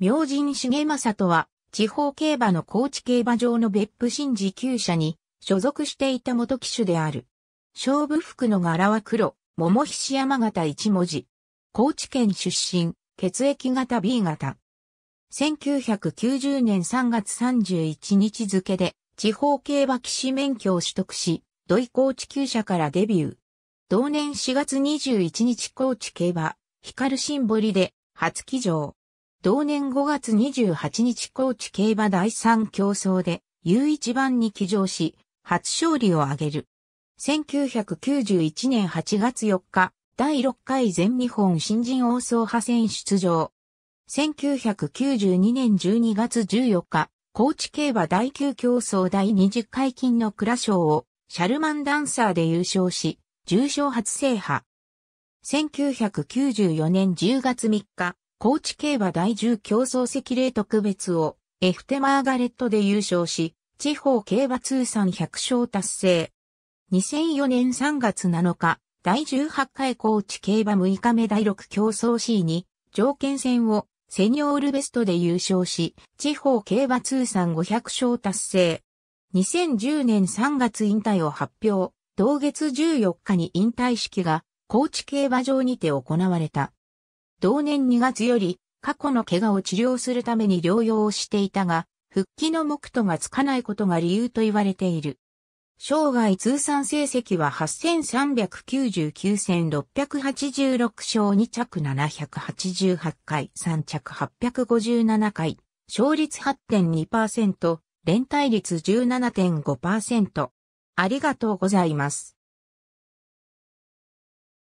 明神重政とは、地方競馬の高知競馬場の別府新寺。級社に所属していた元騎手である。勝負服の柄は黒、桃菱山形一文字。高知県出身、血液型 B 型。1990年3月31日付で地方競馬騎士免許を取得し、土井高知旧舎からデビュー。同年4月21日高知競馬、光シンボリで初騎乗。同年5月28日高知競馬第3競争で U1 番に騎乗し、初勝利を挙げる。1991年8月4日、第6回全日本新人王総派戦出場。1992年12月14日、高知競馬第9競争第20回金の倉賞をシャルマンダンサーで優勝し、重賞初制覇。1994年10月3日、高知競馬第10競争席例特別をエフテマーガレットで優勝し、地方競馬通算100勝達成。2004年3月7日、第18回高知競馬6日目第6競争 C に条件戦をセニョールベストで優勝し、地方競馬通算500勝達成。2010年3月引退を発表、同月14日に引退式が高知競馬場にて行われた。同年2月より過去の怪我を治療するために療養をしていたが、復帰の目途がつかないことが理由と言われている。生涯通算成績は8399戦686勝2着788回3着857回、勝率8.2%、連帯率17.5%。ありがとうございます。